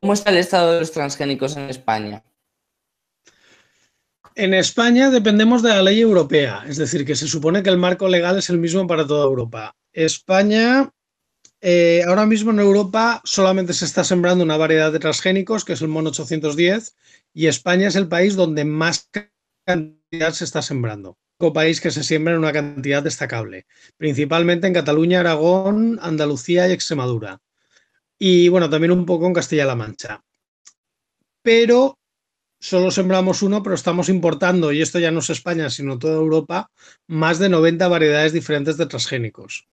¿Cómo está el estado de los transgénicos en España? En España dependemos de la ley europea, es decir, que se supone que el marco legal es el mismo para toda Europa. España, eh, ahora mismo en Europa solamente se está sembrando una variedad de transgénicos, que es el MON 810, y España es el país donde más cantidad se está sembrando. Un país que se siembra en una cantidad destacable, principalmente en Cataluña, Aragón, Andalucía y Extremadura y bueno, también un poco en Castilla-La Mancha. Pero solo sembramos uno, pero estamos importando, y esto ya no es España, sino toda Europa, más de 90 variedades diferentes de transgénicos.